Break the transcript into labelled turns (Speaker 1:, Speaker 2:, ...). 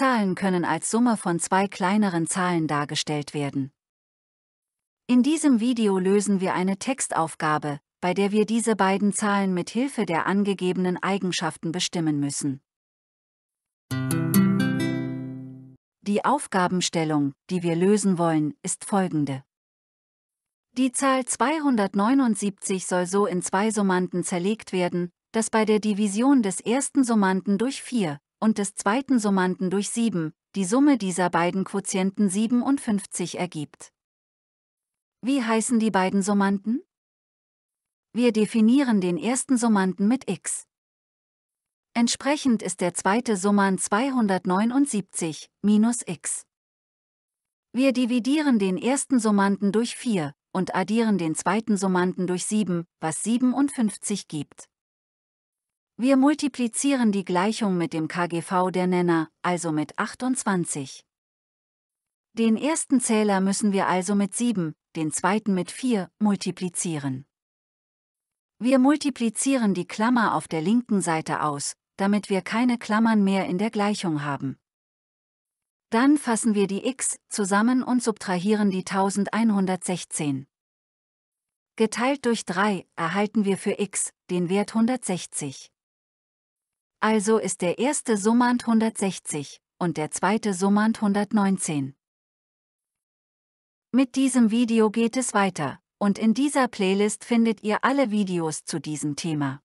Speaker 1: Zahlen können als Summe von zwei kleineren Zahlen dargestellt werden. In diesem Video lösen wir eine Textaufgabe, bei der wir diese beiden Zahlen mit Hilfe der angegebenen Eigenschaften bestimmen müssen. Die Aufgabenstellung, die wir lösen wollen, ist folgende. Die Zahl 279 soll so in zwei Summanden zerlegt werden, dass bei der Division des ersten Summanden durch 4, und des zweiten Summanden durch 7, die Summe dieser beiden Quotienten 57 ergibt. Wie heißen die beiden Summanden? Wir definieren den ersten Summanden mit x. Entsprechend ist der zweite Summand 279 minus x. Wir dividieren den ersten Summanden durch 4 und addieren den zweiten Summanden durch 7, was 57 gibt. Wir multiplizieren die Gleichung mit dem KGV der Nenner, also mit 28. Den ersten Zähler müssen wir also mit 7, den zweiten mit 4 multiplizieren. Wir multiplizieren die Klammer auf der linken Seite aus, damit wir keine Klammern mehr in der Gleichung haben. Dann fassen wir die x zusammen und subtrahieren die 1116. Geteilt durch 3 erhalten wir für x den Wert 160. Also ist der erste Summand 160 und der zweite Summand 119. Mit diesem Video geht es weiter, und in dieser Playlist findet ihr alle Videos zu diesem Thema.